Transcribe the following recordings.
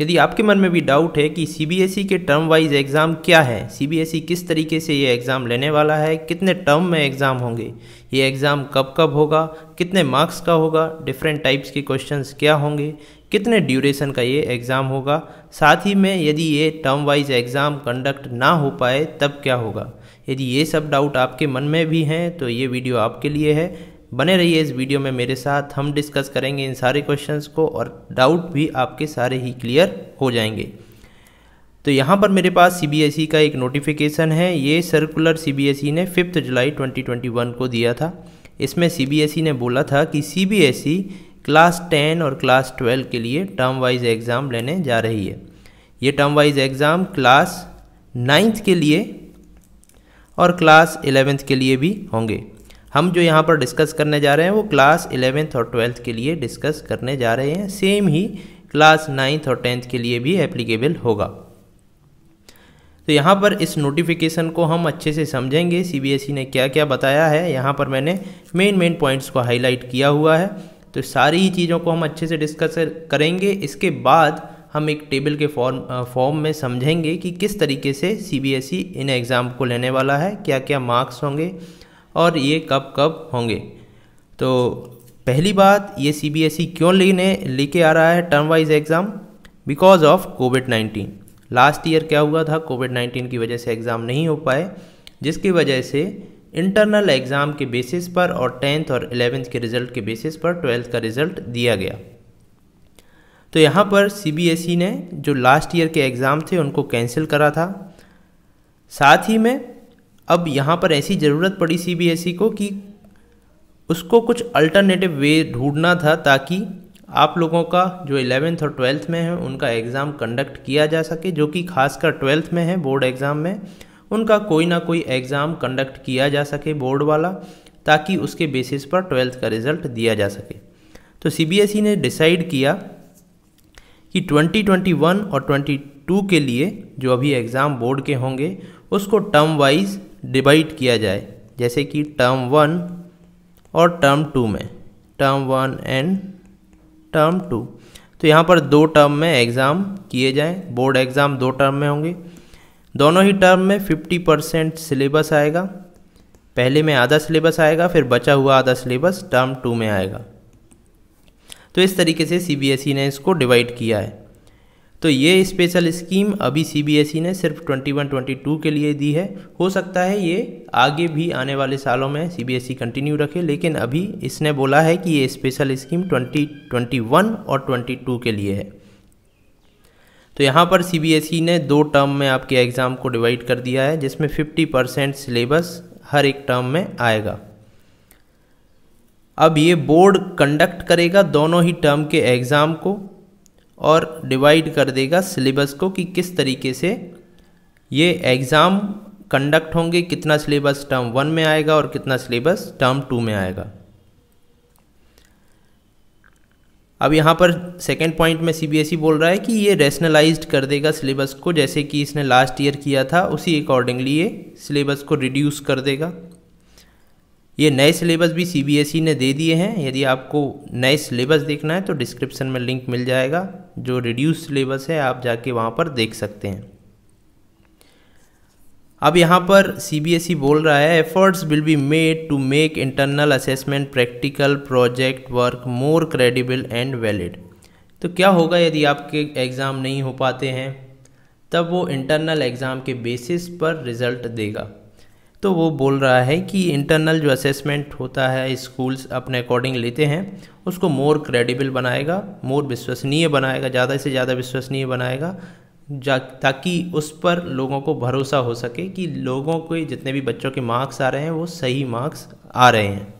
यदि आपके मन में भी डाउट है कि ई e के टर्म वाइज एग्ज़ाम क्या है ई e किस तरीके से ये एग्ज़ाम लेने वाला है कितने टर्म में एग्ज़ाम होंगे ये एग्ज़ाम कब कब होगा कितने मार्क्स का होगा डिफरेंट टाइप्स के क्वेश्चंस क्या होंगे कितने ड्यूरेशन का ये एग्ज़ाम होगा साथ ही में यदि ये टर्म वाइज एग्ज़ाम कंडक्ट ना हो पाए तब क्या होगा यदि ये सब डाउट आपके मन में भी हैं तो ये वीडियो आपके लिए है बने रहिए इस वीडियो में मेरे साथ हम डिस्कस करेंगे इन सारे क्वेश्चंस को और डाउट भी आपके सारे ही क्लियर हो जाएंगे तो यहाँ पर मेरे पास सी e का एक नोटिफिकेशन है ये सर्कुलर सी e ने फिफ्थ जुलाई ट्वेंटी को दिया था इसमें सी e ने बोला था कि सी क्लास टेन और क्लास ट्वेल्व के लिए टर्म वाइज एग्ज़ाम लेने जा रही है ये term wise exam class ninth के लिए और क्लास एलेवेंथ के लिए भी होंगे हम जो यहाँ पर डिस्कस करने जा रहे हैं वो क्लास इलेवेंथ और ट्वेल्थ के लिए डिस्कस करने जा रहे हैं सेम ही क्लास नाइन्थ और टेंथ के लिए भी एप्लीकेबल होगा तो यहाँ पर इस नोटिफिकेशन को हम अच्छे से समझेंगे सीबीएसई e ने क्या क्या बताया है यहाँ पर मैंने मेन मेन पॉइंट्स को हाईलाइट किया हुआ है तो सारी ही चीज़ों को हम अच्छे से डिस्कस करेंगे इसके बाद हम एक टेबल के फॉर्म फॉर्म में समझेंगे कि किस तरीके से सीबीएसई e इन एग्ज़ाम को लेने वाला है क्या क्या मार्क्स होंगे और ये कब कब होंगे तो पहली बात ये सी बी एस ई क्यों लेने लेके आ रहा है term wise exam because of COVID nineteen last year क्या हुआ था कोविड नाइन्टीन की वजह से एग्ज़ाम नहीं हो पाए जिसकी वजह से इंटरनल एग्ज़ाम के बेसिस पर और टेंथ और एलेवेंथ के रिज़ल्ट के बेसिस पर ट्वेल्थ का रिज़ल्ट दिया गया तो यहाँ पर ई e ने जो लास्ट ईयर के एग्ज़ाम थे उनको कैंसिल करा था साथ ही में अब यहाँ पर ऐसी ज़रूरत पड़ी सी बी एस ई को कि उसको कुछ अल्टरनेटिव वे ढूंढना था ताकि आप लोगों का जो इलेवेंथ और ट्वेल्थ में है उनका एग्ज़ाम कंडक्ट किया जा सके जो कि खासकर ट्वेल्थ में है बोर्ड एग्ज़ाम में उनका कोई ना कोई एग्ज़ाम कंडक्ट किया जा सके बोर्ड वाला ताकि उसके बेसिस पर ट्वेल्थ का रिज़ल्ट दिया जा सके तो ई e ने डिसाइड किया कि 2021 और 22 के लिए जो अभी एग्ज़ाम बोर्ड के होंगे उसको टर्म वाइज डिवाइड किया जाए जैसे कि टर्म वन और टर्म टू में term one and term two तो यहाँ पर दो टर्म में एग्ज़ाम किए जाएँ बोर्ड एग्ज़ाम दो टर्म में होंगे दोनों ही टर्म में फिफ्टी परसेंट सिलेबस आएगा पहले में आधा सिलेबस आएगा फिर बचा हुआ आधा सिलेबस टर्म टू में आएगा तो इस तरीके से सी e ने इसको डिवाइड किया है तो ये स्पेशल स्कीम अभी सीबीएसई e ने सिर्फ 21-22 के लिए दी है हो सकता है ये आगे भी आने वाले सालों में सीबीएसई कंटिन्यू e रखे लेकिन अभी इसने बोला है कि ये स्पेशल स्कीम 2021 और 22 के लिए है तो यहाँ पर सीबीएसई e ने दो टर्म में आपके एग्ज़ाम को डिवाइड कर दिया है जिसमें 50 परसेंट सिलेबस हर एक टर्म में आएगा अब ये बोर्ड कंडक्ट करेगा दोनों ही टर्म के एग्ज़ाम को और डिवाइड कर देगा सिलेबस को कि किस तरीके से ये एग्ज़ाम कंडक्ट होंगे कितना सिलेबस टर्म वन में आएगा और कितना सिलेबस टर्म टू में आएगा अब यहाँ पर सेकेंड पॉइंट में सीबीएसई e बोल रहा है कि ये रेशनलाइज्ड कर देगा सिलेबस को जैसे कि इसने लास्ट ईयर किया था उसी अकॉर्डिंगली ये सिलेबस को रिड्यूस कर देगा ये नए सिलेबस भी सीबीएसई e ने दे दिए हैं यदि आपको नए सिलेबस देखना है तो डिस्क्रिप्शन में लिंक मिल जाएगा जो रिड्यूस सिलेबस है आप जाके वहाँ पर देख सकते हैं अब यहाँ पर ई e बोल रहा है efforts will be made to make internal assessment practical project work more credible and valid तो क्या होगा यदि आपके एग्ज़ाम नहीं हो पाते हैं तब वो इंटरनल एग्ज़ाम के बेसिस पर रिज़ल्ट देगा तो वो बोल रहा है कि इंटरनल जो असेसमेंट होता है स्कूल्स अपने अकॉर्डिंग लेते हैं उसको मोर क्रेडिबल बनाएगा मोर विश्वसनीय बनाएगा ज़्यादा से ज़्यादा विश्वसनीय बनाएगा ताकि उस पर लोगों को भरोसा हो सके कि लोगों के जितने भी बच्चों के मार्क्स आ रहे हैं वो सही मार्क्स आ रहे हैं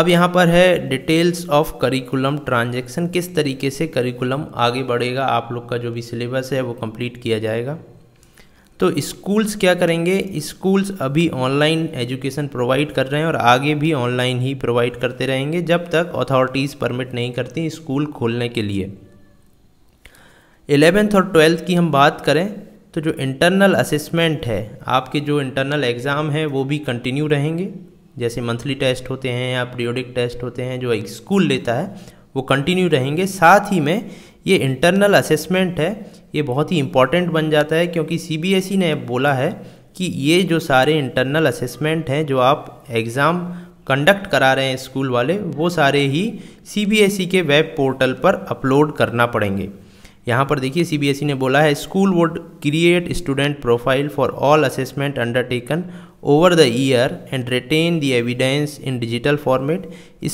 अब यहाँ पर है डिटेल्स ऑफ करिकुलम ट्रांजेक्शन किस तरीके से करिकुलम आगे बढ़ेगा आप लोग का जो भी सिलेबस है वो कंप्लीट किया जाएगा तो स्कूल्स क्या करेंगे स्कूल्स अभी ऑनलाइन एजुकेशन प्रोवाइड कर रहे हैं और आगे भी ऑनलाइन ही प्रोवाइड करते रहेंगे जब तक अथॉरिटीज़ परमिट नहीं करती स्कूल खोलने के लिए एलेवेंथ और ट्वेल्थ की हम बात करें तो जो इंटरनल असेसमेंट है आपके जो इंटरनल एग्ज़ाम हैं वो भी कंटिन्यू रहेंगे जैसे मंथली टेस्ट होते हैं या पीरियोडिक टेस्ट होते हैं जो स्कूल लेता है वो कंटिन्यू रहेंगे साथ ही में ये इंटरनल असेसमेंट है ये बहुत ही इम्पॉर्टेंट बन जाता है क्योंकि सी e ने बोला है कि ये जो सारे इंटरनल असेसमेंट हैं जो आप एग्ज़ाम कंडक्ट करा रहे हैं स्कूल वाले वो सारे ही सी e के वेब पोर्टल पर अपलोड करना पड़ेंगे यहाँ पर देखिए सी e ने बोला है school would create student profile for all assessment undertaken over the year and retain the evidence in digital format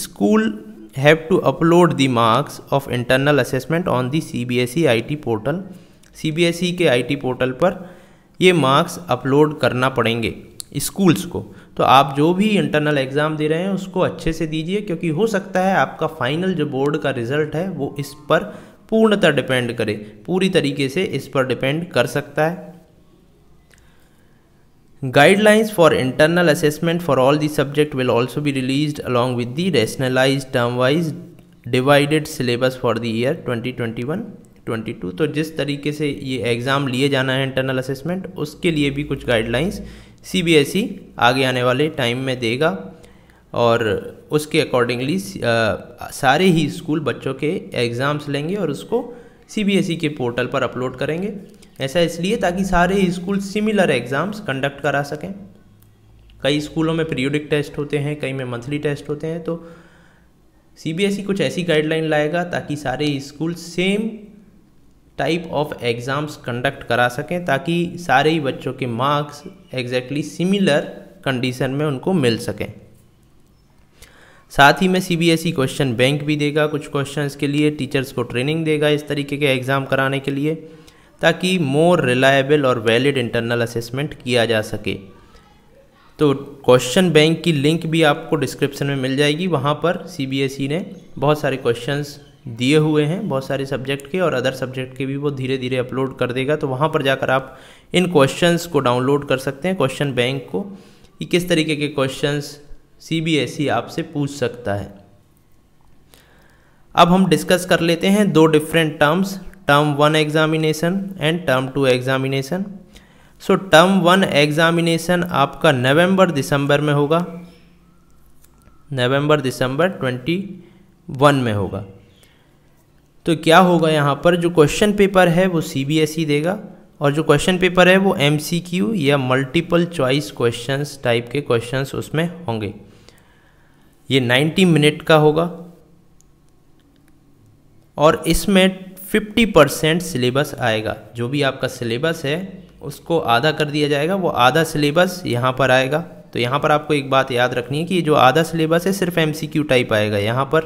school have to upload marks of internal assessment on the C B S E I T portal C B S E के I T portal पर ये marks upload करना पड़ेंगे schools को तो आप जो भी इंटरनल एग्ज़ाम दे रहे हैं उसको अच्छे से दीजिए क्योंकि हो सकता है आपका फाइनल जो बोर्ड का रिजल्ट है वो इस पर पूर्णतः डिपेंड करे पूरी तरीके से इस पर डिपेंड कर सकता है Guidelines for internal assessment for all the subject will also be released along with the rationalized term-wise divided syllabus for the year 2021-22 तो जिस तरीके से ये एग्ज़ाम लिए जाना है इंटरनल असेसमेंट उसके लिए भी कुछ गाइडलाइंस सीबीएसई आगे आने वाले टाइम में देगा और उसके अकॉर्डिंगली सारे ही स्कूल बच्चों के एग्ज़ाम्स लेंगे और उसको सीबीएसई के पोर्टल पर अपलोड करेंगे ऐसा इसलिए ताकि सारे स्कूल सिमिलर एग्ज़ाम्स कंडक्ट करा सकें कई स्कूलों में पीरियोडिक टेस्ट होते हैं कई में मंथली टेस्ट होते हैं तो सीबीएसई e कुछ ऐसी गाइडलाइन लाएगा ताकि सारे school same type of exams conduct करा सकें ताकि सारे ही बच्चों के मार्क्स एग्जैक्टली सिमिलर कंडीशन में उनको मिल सकें साथ ही में सीबीएसई क्वेश्चन बैंक भी देगा कुछ क्वेश्चंस के लिए टीचर्स को ट्रेनिंग देगा इस तरीके के एग्ज़ाम कराने के लिए ताकि मोर रिलायबल और वैलिड इंटरनल असेसमेंट किया जा सके तो क्वेश्चन बैंक की लिंक भी आपको डिस्क्रिप्शन में मिल जाएगी वहाँ पर सी e ने बहुत सारे क्वेश्चंस दिए हुए हैं बहुत सारे सब्जेक्ट के और अदर सब्जेक्ट के भी वो धीरे धीरे अपलोड कर देगा तो वहाँ पर जाकर आप इन क्वेश्चंस को डाउनलोड कर सकते हैं क्वेश्चन बैंक को कि किस तरीके के क्वेश्चंस सीबीएसई e आपसे पूछ सकता है अब हम डिस्कस कर लेते हैं दो different terms term 1 examination and term 2 examination so term one examination आपका नवंबर दिसंबर में होगा नवंबर दिसंबर ट्वेंटी वन में होगा तो क्या होगा यहाँ पर जो क्वेश्चन पेपर है वो सी बी एस ई देगा और जो क्वेश्चन पेपर है वो एम सी क्यू या मल्टीपल चॉइस क्वेश्चंस टाइप के क्वेश्चंस उसमें होंगे ये 90 मिनट का होगा और इसमें फिफ्टी परसेंट सिलेबस आएगा जो भी आपका सिलेबस है उसको आधा कर दिया जाएगा वो आधा सिलेबस यहाँ पर आएगा तो यहाँ पर आपको एक बात याद रखनी है कि जो आधा सिलेबस है सिर्फ एम टाइप आएगा यहाँ पर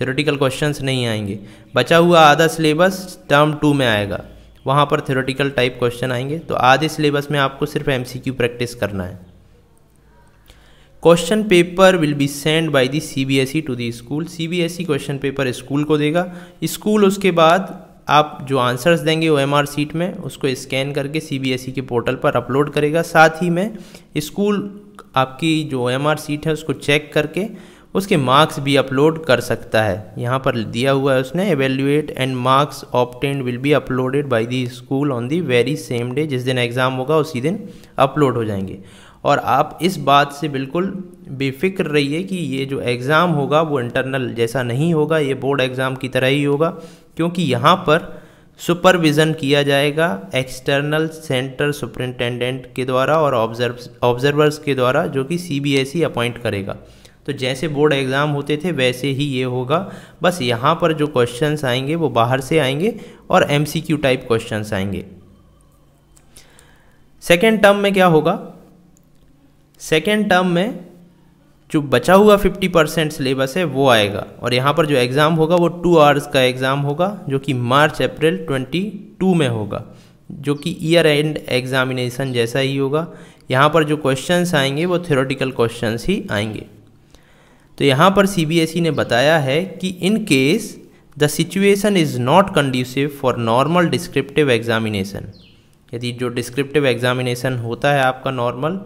थ्योरेटिकल क्वेश्चंस नहीं आएंगे बचा हुआ आधा सिलेबस टर्म टू में आएगा वहाँ पर थ्योरेटिकल टाइप क्वेश्चन आएंगे तो आधे सिलेबस में आपको सिर्फ एम प्रैक्टिस करना है question paper will be send by the C B S E to the school ई क्वेश्चन पेपर स्कूल को देगा स्कूल उसके बाद आप जो आंसर्स देंगे ओ एम आर सीट में उसको स्कैन करके सी बी एस ई के पोर्टल पर अपलोड करेगा साथ ही में स्कूल आपकी जो ओ एम आर सीट है उसको चेक करके उसके मार्क्स भी अपलोड कर सकता है यहाँ पर दिया हुआ है उसने evaluate and marks obtained will be uploaded by the school on the very same day जिस दिन एग्ज़ाम होगा उसी दिन अपलोड हो जाएंगे और आप इस बात से बिल्कुल बेफिक्र रहिए कि ये जो एग्ज़ाम होगा वो इंटरनल जैसा नहीं होगा ये बोर्ड एग्ज़ाम की तरह ही होगा क्योंकि यहाँ पर सुपरविज़न किया जाएगा एक्सटर्नल सेंटर सुपरिंटेंडेंट के द्वारा और ऑब्जर्व ऑब्जर्वर्स के द्वारा जो कि सीबीएसई अपॉइंट e करेगा तो जैसे बोर्ड एग्ज़ाम होते थे वैसे ही ये होगा बस यहाँ पर जो क्वेश्चंस आएंगे वो बाहर से आएंगे और एमसीक्यू टाइप क्वेश्चंस आएंगे सेकेंड टर्म में क्या होगा सेकेंड टर्म में जो बचा हुआ 50 परसेंट सिलेबस है वो आएगा और यहाँ पर जो एग्ज़ाम होगा वो टू आवर्स का एग्ज़ाम होगा जो कि मार्च अप्रैल 22 में होगा जो कि ईयर एंड एग्ज़ामिनेशन जैसा ही होगा यहाँ पर जो क्वेश्चंस आएंगे वो थ्योरेटिकल क्वेश्चंस ही आएंगे तो यहाँ पर सीबीएसई e ने बताया है कि in case the situation is not conducive for normal descriptive examination यदि जो डिस्क्रिप्टिव एग्ज़ामिनेशन होता है आपका नॉर्मल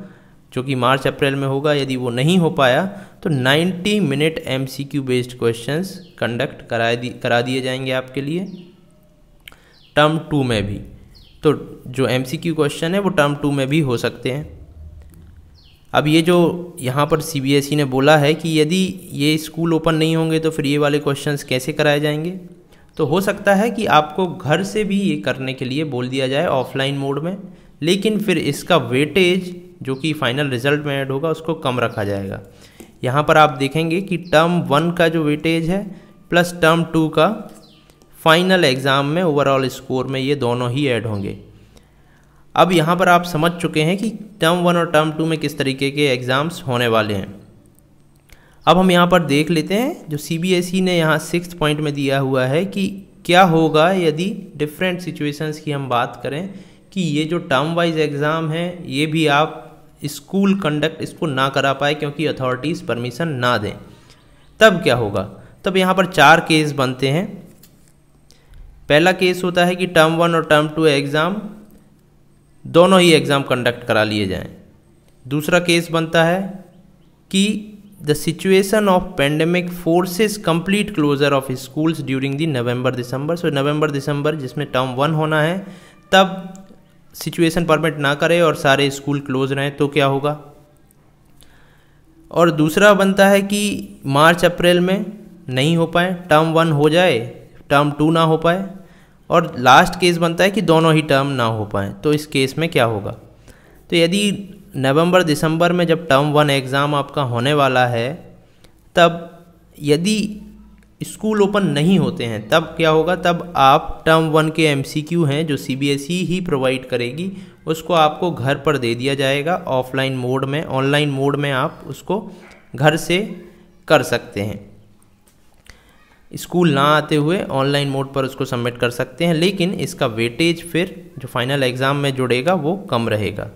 जो कि मार्च अप्रैल में होगा यदि वो नहीं हो पाया तो 90 minute M based questions conduct कराए दी करा दिए जाएंगे आपके लिए टर्म टू में भी तो जो एम क्वेश्चन है वो टर्म टू में भी हो सकते हैं अब ये जो यहाँ पर ई e ने बोला है कि यदि ये स्कूल ओपन नहीं होंगे तो फिर ये वाले क्वेश्चंस कैसे कराए जाएंगे तो हो सकता है कि आपको घर से भी ये करने के लिए बोल दिया जाए ऑफलाइन मोड में लेकिन फिर इसका वेटेज जो कि फाइनल रिजल्ट में ऐड होगा उसको कम रखा जाएगा यहाँ पर आप देखेंगे कि टर्म वन का जो वेटेज है प्लस टर्म टू का फाइनल एग्ज़ाम में ओवरऑल स्कोर में ये दोनों ही ऐड होंगे अब यहाँ पर आप समझ चुके हैं कि टर्म वन और टर्म टू में किस तरीके के एग्ज़ाम्स होने वाले हैं अब हम यहाँ पर देख लेते हैं जो सी e ने यहाँ सिक्स पॉइंट में दिया हुआ है कि क्या होगा यदि डिफरेंट सिचुएशंस की हम बात करें कि ये जो टर्म वाइज एग्ज़ाम है ये भी आप स्कूल कंडक्ट इसको ना करा पाए क्योंकि अथॉरिटीज़ परमिशन ना दें तब क्या होगा तब यहाँ पर चार केस बनते हैं पहला केस होता है कि टर्म वन और टर्म टू एग्ज़ाम दोनों ही एग्ज़ाम कंडक्ट करा लिए जाएं दूसरा केस बनता है कि the situation of pandemic forces complete closure of schools during the November December so November December जिसमें टर्म वन होना है तब सिचुएशन परमिट ना करे और सारे स्कूल क्लोज रहें तो क्या होगा और दूसरा बनता है कि मार्च अप्रैल में नहीं हो पाए टर्म वन हो जाए टर्म टू ना हो पाए और लास्ट केस बनता है कि दोनों ही टर्म ना हो पाए तो इस केस में क्या होगा तो यदि नवंबर दिसंबर में जब टर्म वन एग्ज़ाम आपका होने वाला है तब यदि स्कूल ओपन नहीं होते हैं तब क्या होगा तब आप टर्म वन के एम हैं जो सी e ही प्रोवाइड करेगी उसको आपको घर पर दे दिया जाएगा ऑफलाइन मोड में ऑनलाइन मोड में आप उसको घर से कर सकते हैं स्कूल ना आते हुए ऑनलाइन मोड पर उसको सबमिट कर सकते हैं लेकिन इसका वेटेज फिर जो फाइनल एग्ज़ाम में जुड़ेगा वो कम रहेगा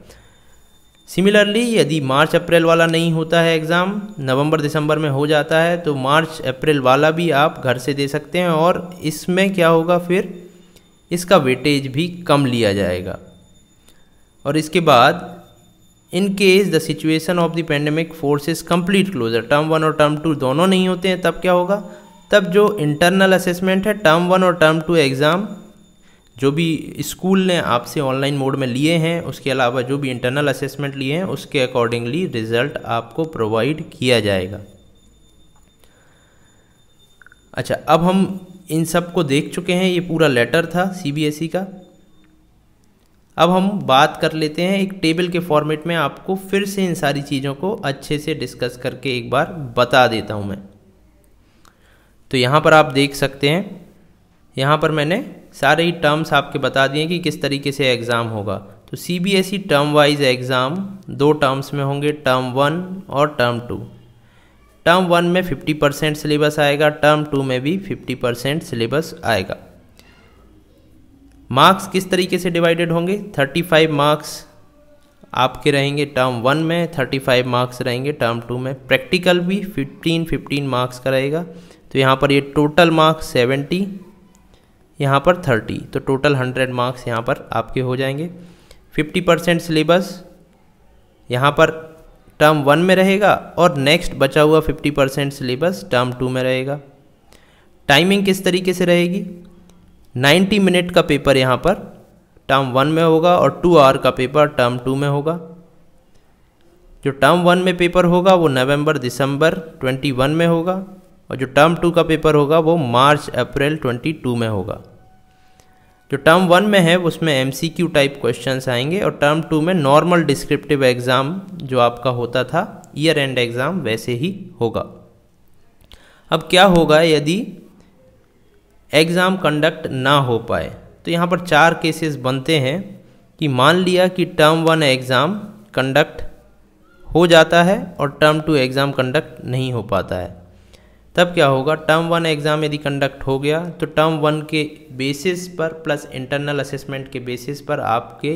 सिमिलरली यदि मार्च अप्रैल वाला नहीं होता है एग्ज़ाम नवंबर दिसंबर में हो जाता है तो मार्च अप्रैल वाला भी आप घर से दे सकते हैं और इसमें क्या होगा फिर इसका वेटेज भी कम लिया जाएगा और इसके बाद in case the situation of the pandemic forces complete closure term one और टर्म टू दोनों नहीं होते हैं तब क्या होगा तब जो इंटरनल असेसमेंट है टर्म वन और टर्म टू एग्ज़ाम जो भी स्कूल ने आपसे ऑनलाइन मोड में लिए हैं उसके अलावा जो भी इंटरनल असेसमेंट लिए हैं उसके अकॉर्डिंगली रिजल्ट आपको प्रोवाइड किया जाएगा अच्छा अब हम इन सब को देख चुके हैं ये पूरा लेटर था सीबीएसई e का अब हम बात कर लेते हैं एक टेबल के फॉर्मेट में आपको फिर से इन सारी चीज़ों को अच्छे से डिस्कस करके एक बार बता देता हूँ मैं तो यहाँ पर आप देख सकते हैं यहाँ पर मैंने सारे ही टर्म्स आपके बता दिए कि किस तरीके से एग्ज़ाम होगा तो C B S E term wise exam दो टर्म्स में होंगे टर्म वन और टर्म टू टर्म वन में फिफ्टी परसेंट सिलेबस आएगा टर्म टू में भी फिफ्टी परसेंट सिलेबस आएगा मार्क्स किस तरीके से डिवाइडेड होंगे थर्टी फाइव मार्क्स आपके रहेंगे टर्म वन में थर्टी फाइव मार्क्स रहेंगे टर्म टू में प्रैक्टिकल भी फिफ्टीन फिफ्टीन मार्क्स का रहेगा तो यहाँ पर ये टोटल मार्क्स सेवेंटी यहाँ पर थर्टी तो टोटल हंड्रेड मार्क्स यहाँ पर आपके हो जाएंगे फिफ्टी परसेंट सिलेबस यहाँ पर टर्म वन में रहेगा और नेक्स्ट बचा हुआ fifty percent syllabus term two में रहेगा टाइमिंग किस तरीके से रहेगी नाइन्टी मिनट का पेपर यहाँ पर टर्म वन में होगा और टू आवर का पेपर टर्म टू में होगा जो टर्म वन में पेपर होगा वो नवंबर दिसंबर ट्वेंटी वन में होगा और जो टर्म टू का पेपर होगा वो मार्च अप्रैल ट्वेंटी टू में होगा जो टर्म वन में है उसमें M C Q type question आएंगे और टर्म टू में नॉर्मल डिस्क्रिप्टिव एग्ज़ाम जो आपका होता था ईयर एंड एग्ज़ाम वैसे ही होगा अब क्या होगा यदि एग्ज़ाम कंडक्ट ना हो पाए तो यहाँ पर चार केसेस बनते हैं कि मान लिया कि टर्म वन एग्ज़ाम कंडक्ट हो जाता है और टर्म टू एग्ज़ाम कंडक्ट नहीं हो पाता है तब क्या होगा टर्म वन एग्ज़ाम यदि कंडक्ट हो गया तो टर्म वन के बेसिस पर प्लस इंटरनल असेसमेंट के बेसिस पर आपके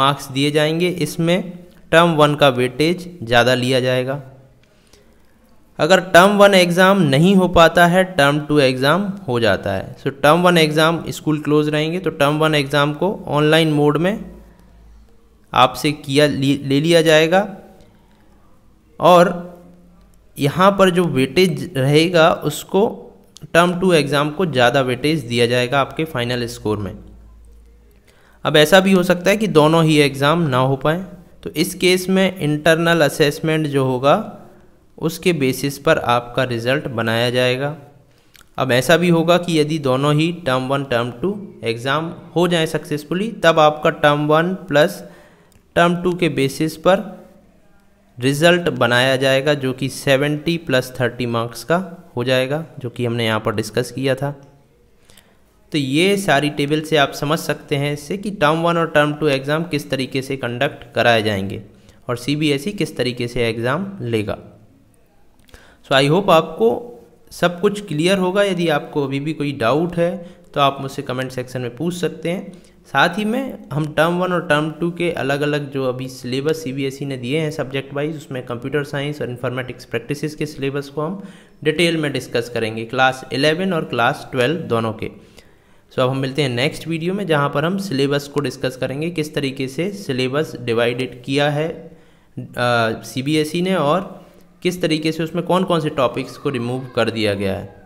मार्क्स दिए जाएंगे इसमें टर्म वन का वेटेज ज़्यादा लिया जाएगा अगर टर्म वन एग्ज़ाम नहीं हो पाता है टर्म टू एग्ज़ाम हो जाता है so term one exam school close रहेंगे तो टर्म वन एग्ज़ाम को ऑनलाइन मोड में आपसे किया ले लिया जाएगा और यहाँ पर जो वेटेज रहेगा उसको टर्म टू एग्ज़ाम को ज़्यादा वेटेज दिया जाएगा आपके फाइनल स्कोर में अब ऐसा भी हो सकता है कि दोनों ही एग्ज़ाम ना हो पाए तो इस केस में इंटरनल असेसमेंट जो होगा उसके बेसिस पर आपका रिज़ल्ट बनाया जाएगा अब ऐसा भी होगा कि यदि दोनों ही term one term two exam हो जाए सक्सेसफुली तब आपका term one plus term two के बेसिस पर रिज़ल्ट बनाया जाएगा जो कि 70 प्लस 30 मार्क्स का हो जाएगा जो कि हमने यहाँ पर डिस्कस किया था तो ये सारी टेबल से आप समझ सकते हैं इससे कि टर्म वन और टर्म टू एग्ज़ाम किस तरीके से कंडक्ट कराए जाएंगे और सी e किस तरीके से एग्ज़ाम लेगा सो आई होप आपको सब कुछ क्लियर होगा यदि आपको अभी भी कोई डाउट है तो आप मुझसे कमेंट सेक्शन में पूछ सकते हैं साथ ही में हम टर्म वन और टर्म टू के अलग अलग जो अभी सिलेबस सीबीएसई e ने दिए हैं सब्जेक्ट वाइज उसमें कंप्यूटर साइंस और इन्फॉर्मेटिक्स प्रैक्टिसेस के सिलेबस को हम डिटेल में डिस्कस करेंगे क्लास एलेवन और क्लास ट्वेल्व दोनों के सो अब हम मिलते हैं नेक्स्ट वीडियो में जहाँ पर हम सिलेबस को डिस्कस करेंगे किस तरीके से सिलेबस डिवाइडेड किया है सी बी एस ई ने और किस तरीके से उसमें कौन कौन से टॉपिक्स को रिमूव कर दिया गया है